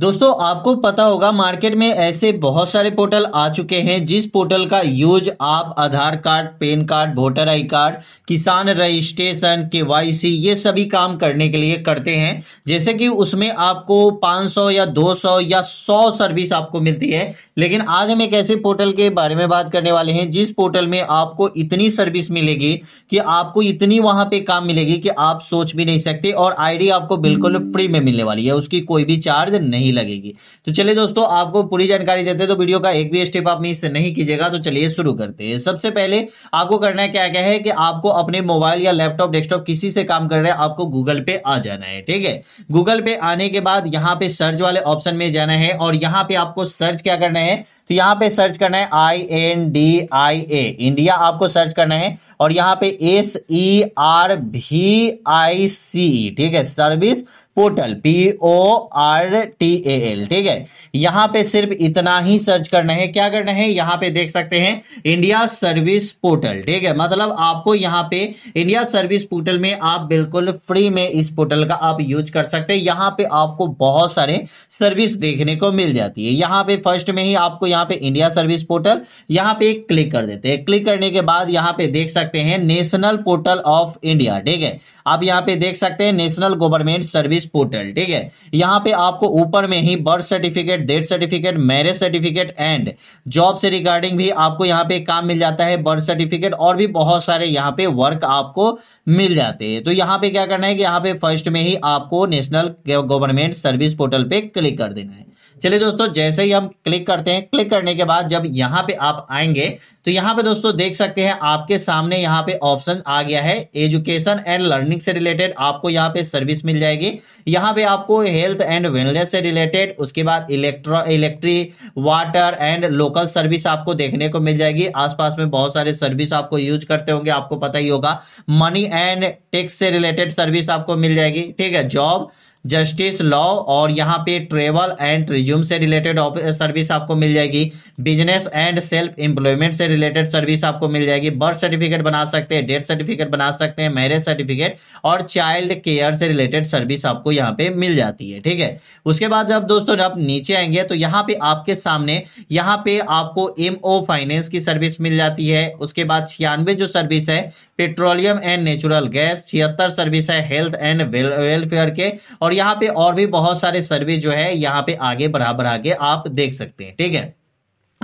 दोस्तों आपको पता होगा मार्केट में ऐसे बहुत सारे पोर्टल आ चुके हैं जिस पोर्टल का यूज आप Aadhaar card PAN card voter I card Kisan registration KYC ये सभी काम करने के लिए करते हैं जैसे कि उसमें आपको 500 या 200 या 100 सर्विस आपको मिलती है लेकिन आज हम एक ऐसे पोर्टल के बारे में बात करने वाले हैं जिस पोर्टल में आपको इतनी सर्विस मिलेगी कि आपको इतनी वहां पे काम मिलेगी कि आप सोच भी नहीं सकते और आईडी आपको बिल्कुल फ्री में मिलने वाली है उसकी कोई भी चार्ज नहीं नहीं लगेगी तो चलिए दोस्तों आपको पूरी जानकारी देते हैं तो वीडियो का एक भी स्टेप आप मिस नहीं कीजिएगा तो चलिए शुरू करते हैं सबसे पहले आपको करना है क्या क्या है कि आपको अपने मोबाइल या लैपटॉप डेस्कटॉप किसी से काम कर रहे हैं आपको गूगल पे आ जाना है ठीक है गूगल पे आने के बाद यहाँ पे सर्च वाले ऑप्शन में जाना है और यहाँ पे आपको सर्च क्या करना है तो यहाँ पे सर्च करना है I N D I A India आपको सर्च करना है और यहाँ पे एस ई आर भी आई सी ठीक है service portal P O R T A L ठीक है यहां पे सिर्फ इतना ही सर्च करना है क्या करना है यहां पे देख सकते हैं इंडिया सर्विस पोर्टल ठीक है मतलब आपको यहां पे इंडिया सर्विस पोर्टल में आप बिल्कुल फ्री में इस पोर्टल का आप यूज कर सकते हैं यहां पे आपको बहुत सारे सर्विस देखने को मिल जाती है यहां पे फर्स्ट में ही आपको यहाँ पे इंडिया सर्विस पोर्टल यहाँ पे क्लिक कर देते हैं क्लिक करने के बाद यहाँ पे देख सकते हैं नेशनल पोर्टल ऑफ इंडिया ठीक है आप यहाँ पे देख सकते हैं नेशनल गवर्नमेंट सर्विस पोर्टल ठीक है यहाँ पे आपको ऊपर में ही birth certificate death certificate marriage certificate and job से रिगार्डिंग भी आपको यहाँ पे काम मिल जाता है बर्थ सर्टिफिकेट और भी बहुत सारे यहाँ पे वर्क आपको मिल जाते हैं तो यहाँ पे क्या करना है कि यहाँ पे फर्स्ट में ही आपको नेशनल गवर्नमेंट सर्विस पोर्टल पे क्लिक कर देना है चलिए दोस्तों जैसे ही हम क्लिक करते हैं क्लिक करने के बाद जब यहाँ पे आप आएंगे तो यहाँ पे दोस्तों देख सकते हैं आपके सामने यहाँ पे ऑप्शन आ गया है एजुकेशन एंड लर्निंग से रिलेटेड आपको यहाँ पे सर्विस मिल जाएगी यहाँ पे आपको हेल्थ एंड वेलनेस से रिलेटेड उसके बाद electro electric water and local service आपको देखने को मिल जाएगी आसपास में बहुत सारे सर्विस आपको यूज करते होंगे आपको पता ही होगा मनी एंड टैक्स से रिलेटेड सर्विस आपको मिल जाएगी ठीक है जॉब जस्टिस लॉ और यहाँ पे ट्रेवल एंड रिज्यूम से रिलेटेड सर्विस आपको मिल जाएगी बिजनेस एंड सेल्फ एम्प्लॉयमेंट से रिलेटेड सर्विस आपको मिल जाएगी बर्थ सर्टिफिकेट बना सकते हैं डेथ सर्टिफिकेट बना सकते हैं मैरिज सर्टिफिकेट और चाइल्ड केयर से रिलेटेड सर्विस आपको यहाँ पे मिल जाती है ठीक है उसके बाद जब दोस्तों आप नीचे आएंगे तो यहाँ पे आपके सामने यहाँ पे आपको एम फाइनेंस की सर्विस मिल जाती है उसके बाद छियानवे जो सर्विस है पेट्रोलियम एंड नेचुरल गैस छिहत्तर सर्विस है हेल्थ एंड वेलफेयर के और यहाँ पे और भी बहुत सारे सर्वे जो है यहाँ पे आगे बढ़ा बढ़ा के आप देख सकते हैं ठीक है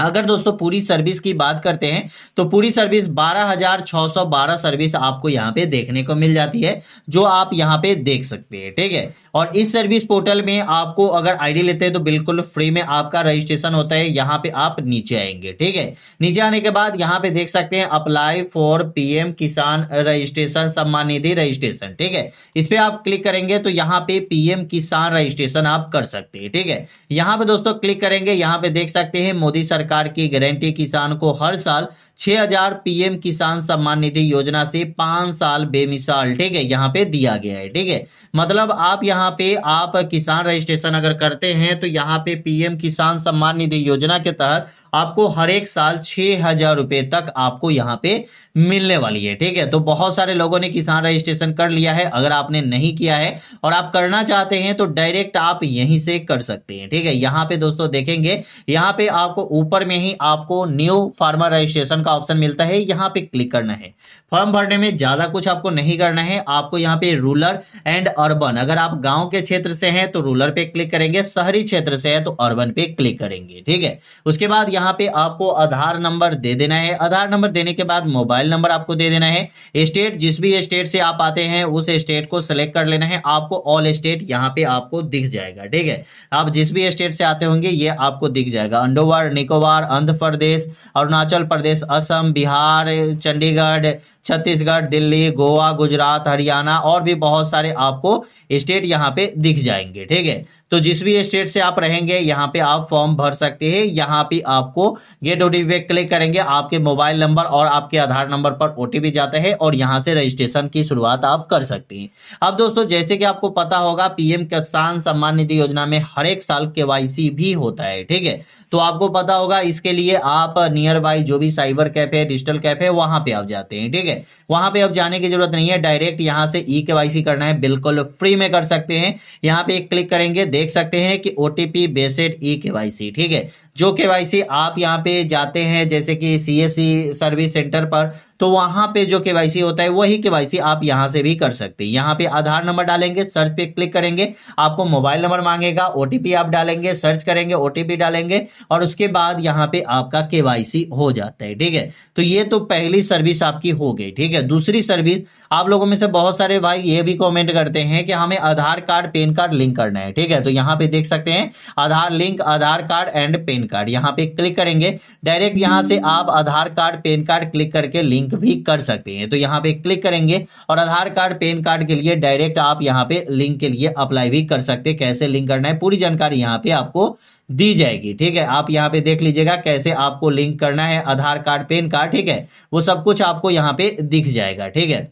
अगर दोस्तों पूरी सर्विस की बात करते हैं तो पूरी सर्विस 12,612 सर्विस आपको यहाँ पे देखने को मिल जाती है जो आप यहाँ पे देख सकते हैं ठीक है और इस सर्विस पोर्टल में आपको अगर आईडी लेते हैं तो बिल्कुल फ्री में आपका रजिस्ट्रेशन होता है यहाँ पे आप नीचे आएंगे ठीक है नीचे आने के बाद यहाँ पे देख सकते हैं apply for PM Kisan registration Samman Nidhi registration ठीक है इस पर आप क्लिक करेंगे तो यहाँ पे पीएम किसान रजिस्ट्रेशन आप कर सकते हैं ठीक है यहाँ पे दोस्तों क्लिक करेंगे यहाँ पे देख सकते हैं मोदी सरकार की गारंटी किसान को हर साल 6000 पीएम किसान सम्मान निधि योजना से पांच साल बेमिसाल ठीक है यहाँ पे दिया गया है ठीक है मतलब आप यहाँ यहाँ पे आप किसान रजिस्ट्रेशन अगर करते हैं तो यहाँ पे पीएम किसान सम्मान निधि योजना के तहत आपको हर एक साल छह हजार रुपये तक आपको यहाँ पे मिलने वाली है ठीक है तो बहुत सारे लोगों ने किसान रजिस्ट्रेशन कर लिया है अगर आपने नहीं किया है और आप करना चाहते हैं तो डायरेक्ट आप यहीं से कर सकते हैं ठीक है यहाँ पे दोस्तों देखेंगे यहाँ पे आपको ऊपर में ही आपको न्यू फार्मर रजिस्ट्रेशन का ऑप्शन मिलता है यहाँ पे क्लिक करना है फॉर्म भरने में ज्यादा कुछ आपको नहीं करना है आपको यहाँ पे रूरल एंड अर्बन अगर आप गांव के क्षेत्र से हैं तो रूरल पे क्लिक करेंगे शहरी क्षेत्र से है तो अर्बन पे क्लिक करेंगे ठीक है उसके बाद यहाँ यहाँ पे आपको आधार नंबर दे देना है आधार नंबर देने के बाद मोबाइल नंबर आपको दे देना है स्टेट जिस भी स्टेट से आप आते हैं उस स्टेट को सिलेक्ट कर लेना है आपको ऑल स्टेट यहाँ पे आपको दिख जाएगा ठीक है आप जिस भी स्टेट से आते होंगे ये आपको दिख जाएगा अंडोवर निकोबार आंध्र प्रदेश अरुणाचल प्रदेश असम बिहार चंडीगढ़ छत्तीसगढ़ दिल्ली गोवा गुजरात हरियाणा और भी बहुत सारे आपको स्टेट यहाँ पे दिख जाएंगे ठीक है तो जिस भी स्टेट से आप रहेंगे यहाँ पे आप फॉर्म भर सकते हैं यहाँ पे आपको गेट ओटीपी पे क्लिक करेंगे आपके मोबाइल नंबर और आपके आधार नंबर पर ओटीपी जाता है और यहाँ से रजिस्ट्रेशन की शुरुआत आप कर सकते हैं अब दोस्तों जैसे कि आपको पता होगा पीएम किसान सम्मान निधि योजना में हर एक साल के भी होता है ठीक है तो आपको पता होगा इसके लिए आप नियर बाई जो भी साइबर कैफे है डिजिटल कैफे है वहां पे आप जाते हैं ठीक है वहां पे आप जाने की जरूरत नहीं है डायरेक्ट यहां से ई e के करना है बिल्कुल फ्री में कर सकते हैं यहाँ पे एक क्लिक करेंगे देख सकते हैं कि ओटीपी बेसेड ई के ठीक है जो के आप यहाँ पे जाते हैं जैसे कि सी सर्विस सेंटर पर तो वहां पे जो केवाईसी होता है वही केवाईसी आप यहां से भी कर सकते हैं यहां पे आधार नंबर डालेंगे सर्च पे क्लिक करेंगे आपको मोबाइल नंबर मांगेगा ओटीपी आप डालेंगे सर्च करेंगे ओटीपी डालेंगे और उसके बाद यहां पे आपका केवाईसी हो जाता है ठीक है तो ये तो पहली सर्विस आपकी हो गई ठीक है दूसरी सर्विस आप लोगों में से बहुत सारे भाई ये भी कमेंट करते हैं कि हमें Aadhaar card PAN card link करना है ठीक है तो यहाँ पे देख सकते हैं Aadhaar link Aadhaar card and PAN card यहाँ पे क्लिक करेंगे डायरेक्ट यहाँ से आप Aadhaar card PAN card click करके लिंक भी कर सकते हैं तो यहाँ पे क्लिक करेंगे और आधार कार्ड पेन कार्ड के लिए डायरेक्ट आप यहाँ पे लिंक के लिए अप्लाई भी कर सकते हैं कैसे लिंक करना है पूरी जानकारी यहाँ पे आपको दी जाएगी ठीक है आप यहाँ पे देख लीजिएगा कैसे आपको लिंक करना है आधार कार्ड पेन कार्ड ठीक है वो सब कुछ आपको यहाँ पे दिख जाएगा ठीक है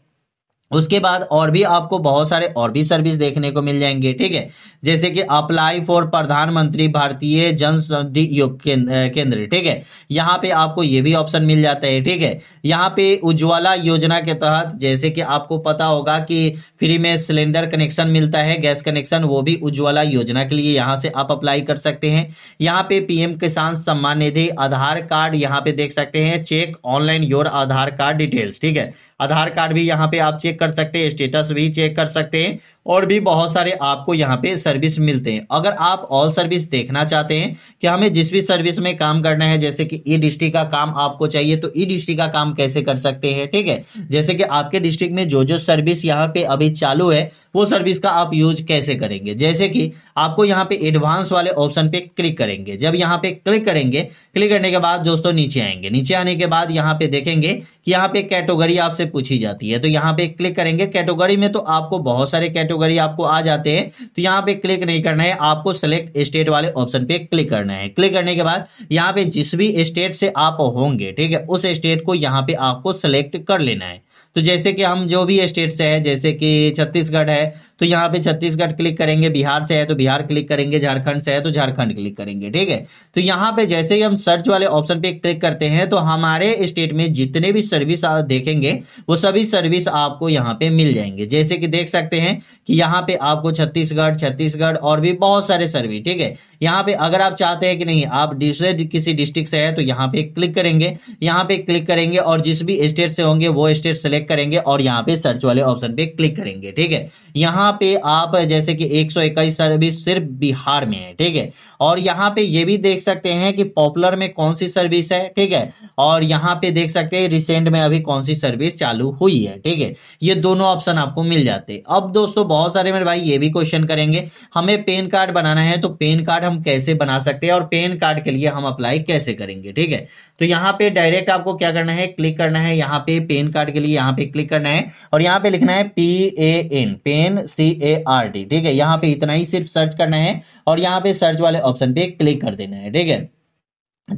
उसके बाद और भी आपको बहुत सारे और भी सर्विस देखने को मिल जाएंगे ठीक है जैसे कि अप्लाई फॉर प्रधानमंत्री भारतीय जनौषधि केंद्र ठीक है यहाँ पे आपको ये भी ऑप्शन मिल जाता है ठीक है यहाँ पे उज्ज्वला योजना के तहत जैसे कि आपको पता होगा कि फ्री में सिलेंडर कनेक्शन मिलता है गैस कनेक्शन वो भी उज्ज्वला योजना के लिए यहाँ से आप अप्लाई कर सकते हैं यहाँ पे पीएम किसान सम्मान निधि आधार कार्ड यहाँ पे देख सकते हैं check online your Aadhaar card details ठीक है आधार कार्ड भी यहाँ पे आप चेक कर सकते हैं स्टेटस भी चेक कर सकते हैं और भी बहुत सारे आपको यहाँ पे सर्विस मिलते हैं अगर आप ऑल सर्विस देखना चाहते हैं कि हमें जिस भी सर्विस में काम करना है जैसे कि ई e डिस्ट्रिक्ट का काम आपको चाहिए तो ई e डिस्ट्रिक्ट का काम कैसे कर सकते हैं ठीक है जैसे कि आपके डिस्ट्रिक्ट में जो जो सर्विस यहाँ पे अभी चालू है वो सर्विस का आप यूज कैसे करेंगे जैसे कि आपको यहाँ पे एडवांस वाले ऑप्शन पे क्लिक करेंगे जब यहाँ पे क्लिक करेंगे क्लिक करने के बाद दोस्तों नीचे आएंगे नीचे आने के बाद यहाँ पे देखेंगे कि यहाँ पे कैटेगरी आपसे पूछी जाती है तो यहाँ पे क्लिक करेंगे कैटेगरी में तो आपको बहुत सारे कैटेगरी कैटेगरी आपको आ जाते हैं तो यहाँ पे क्लिक नहीं करना है आपको सेलेक्ट स्टेट वाले ऑप्शन पे क्लिक करना है क्लिक करने के बाद यहाँ पे जिस भी स्टेट से आप होंगे ठीक है उस स्टेट को यहाँ पे आपको सेलेक्ट कर लेना है तो जैसे कि हम जो भी स्टेट से है जैसे कि छत्तीसगढ़ है तो यहाँ पे छत्तीसगढ़ क्लिक करेंगे बिहार से है तो बिहार क्लिक करेंगे झारखंड से है तो झारखंड क्लिक करेंगे ठीक है तो यहाँ पे जैसे ही हम सर्च वाले ऑप्शन पे क्लिक करते हैं तो हमारे स्टेट में जितने भी सर्विस आप देखेंगे वो सभी सर्विस आपको यहाँ पे मिल जाएंगे जैसे कि देख सकते हैं कि यहाँ पे आपको छत्तीसगढ़ छत्तीसगढ़ और भी बहुत सारे सर्विस ठीक है यहाँ पे अगर आप चाहते हैं कि नहीं आप दूसरे किसी डिस्ट्रिक्ट से है तो यहाँ पे क्लिक करेंगे यहाँ पे क्लिक करेंगे और जिस भी स्टेट से होंगे वो स्टेट सेलेक्ट करेंगे और यहाँ पे सर्च वाले ऑप्शन पे क्लिक करेंगे ठीक है यहाँ यहाँ पे आप जैसे कि एक सौ इक्कीस सर्विस सिर्फ बिहार में है ठीक है और यहाँ पे ये भी देख सकते हैं कि पॉपुलर में कौन सी सर्विस है ठीक है और यहाँ पे देख सकते हैं रिसेंट में अभी कौन सी सर्विस चालू हुई है ठीक है ये दोनों ऑप्शन आपको मिल जाते हैं अब दोस्तों बहुत सारे मेरे भाई ये भी क्वेश्चन करेंगे हमें पेन कार्ड बनाना है तो पेन कार्ड हम कैसे बना सकते हैं और पेन कार्ड के लिए हम अप्लाई कैसे करेंगे ठीक है तो यहाँ पे डायरेक्ट आपको क्या करना है क्लिक करना है यहाँ पे पेन कार्ड के लिए यहाँ पे क्लिक करना है और यहाँ पे लिखना है P A N PAN C C A R D ठीक है यहाँ पे इतना ही सिर्फ सर्च करना है और यहाँ पे सर्च वाले ऑप्शन पे क्लिक कर देना है ठीक है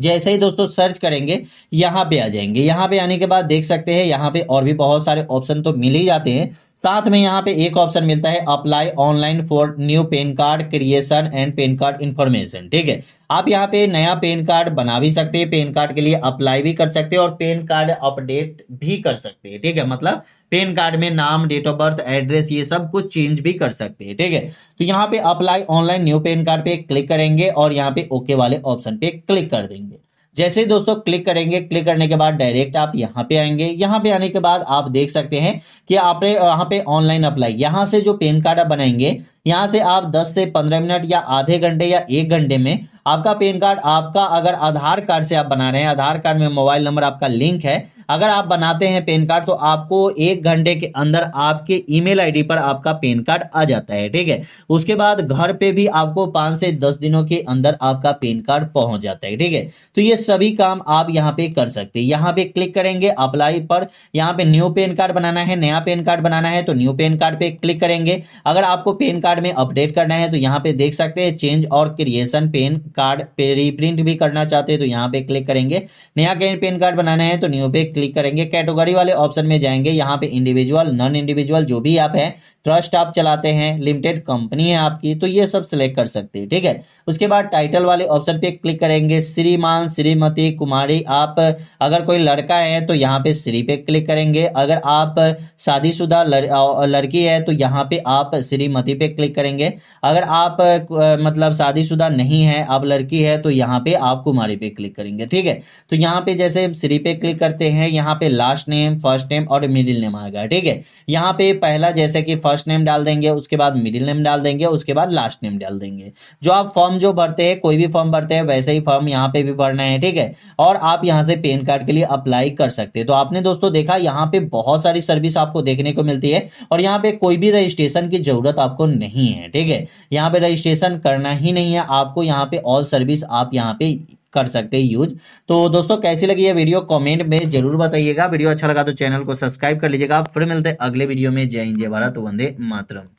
जैसे ही दोस्तों सर्च करेंगे यहाँ पे आ जाएंगे यहाँ पे आने के बाद देख सकते हैं यहाँ पे और भी बहुत सारे ऑप्शन तो मिल ही जाते हैं साथ में यहाँ पे एक ऑप्शन मिलता है apply online for new PAN card creation and PAN card information ठीक है आप यहाँ पे नया पेन कार्ड बना भी सकते हैं पेन कार्ड के लिए अप्लाई भी कर सकते हैं और पेन कार्ड अपडेट भी कर सकते हैं ठीक है मतलब पेन कार्ड में नाम डेट ऑफ बर्थ एड्रेस ये सब कुछ चेंज भी कर सकते हैं ठीक है तो यहाँ पे apply online new PAN card पे क्लिक करेंगे और यहाँ पे ओके वाले ऑप्शन पे क्लिक कर देंगे जैसे ही दोस्तों क्लिक करेंगे क्लिक करने के बाद डायरेक्ट आप यहाँ पे आएंगे यहाँ पे आने के बाद आप देख सकते हैं कि आप यहाँ पे ऑनलाइन अप्लाई यहाँ से जो पेन कार्ड आप बनाएंगे यहाँ से आप 10 से 15 मिनट या आधे घंटे या एक घंटे में आपका पेन कार्ड आपका अगर आधार कार्ड से आप बना रहे हैं आधार कार्ड में मोबाइल नंबर आपका लिंक है अगर आप बनाते हैं पैन कार्ड तो आपको एक घंटे के अंदर आपके ईमेल आईडी पर आपका पैन कार्ड आ जाता है ठीक है उसके बाद घर पे भी आपको पांच से दस दिनों के अंदर आपका पैन कार्ड पहुंच जाता है ठीक है तो ये सभी काम आप यहाँ पे कर सकते हैं यहाँ पे क्लिक करेंगे अप्लाई पर यहाँ पे न्यू पेन कार्ड बनाना है नया पेन कार्ड बनाना है तो न्यू पेन कार्ड पे क्लिक करेंगे अगर आपको पेन कार्ड में अपडेट करना है तो यहाँ पे देख सकते हैं चेंज और क्रिएशन पेन कार्ड रिप्रिंट भी करना चाहते हैं तो यहाँ पे क्लिक करेंगे नया पेन कार्ड बनाना है तो न्यू पे क्लिक करेंगे कैटेगरी वाले ऑप्शन में जाएंगे यहाँ पे इंडिविजुअल नॉन इंडिविजुअल जो भी आप हैं ट्रस्ट आप चलाते हैं लिमिटेड कंपनी है आपकी तो ये सब सिलेक्ट कर सकते हैं ठीक है उसके बाद टाइटल वाले ऑप्शन पे क्लिक करेंगे श्रीमान श्रीमती कुमारी आप अगर कोई लड़का है तो यहाँ पे श्री पे क्लिक करेंगे अगर आप शादीशुदा लड़की है तो यहाँ पे आप श्रीमती पे क्लिक करेंगे अगर आप मतलब शादीशुदा नहीं है आप लड़की है तो यहाँ पे आप कुमारी पे क्लिक करेंगे ठीक है तो यहाँ पे जैसे श्री पे क्लिक करते हैं है यहाँ पे लास्ट नेम फर्स्ट नेम और मिडिल नेम आ गया ठीक है यहाँ पे पहला जैसे कि फर्स्ट नेम डाल देंगे उसके बाद मिडिल नेम डाल देंगे उसके बाद लास्ट नेम डाल देंगे जो आप फॉर्म जो भरते हैं कोई भी फॉर्म भरते हैं वैसे ही फॉर्म यहाँ पे भी भरना है ठीक है और आप यहाँ से पेन कार्ड के लिए अप्लाई कर सकते हैं तो आपने दोस्तों देखा यहाँ पे बहुत सारी सर्विस आपको देखने को मिलती है और यहाँ पे कोई भी रजिस्ट्रेशन की जरूरत आपको नहीं है ठीक है यहाँ पे रजिस्ट्रेशन करना ही नहीं है आपको यहाँ पे ऑल सर्विस आप यहाँ पे कर सकते हैं यूज तो दोस्तों कैसी लगी ये वीडियो कमेंट में जरूर बताइएगा वीडियो अच्छा लगा तो चैनल को सब्सक्राइब कर लीजिएगा फिर मिलते हैं अगले वीडियो में जय हिंद जय भारत वंदे मातरम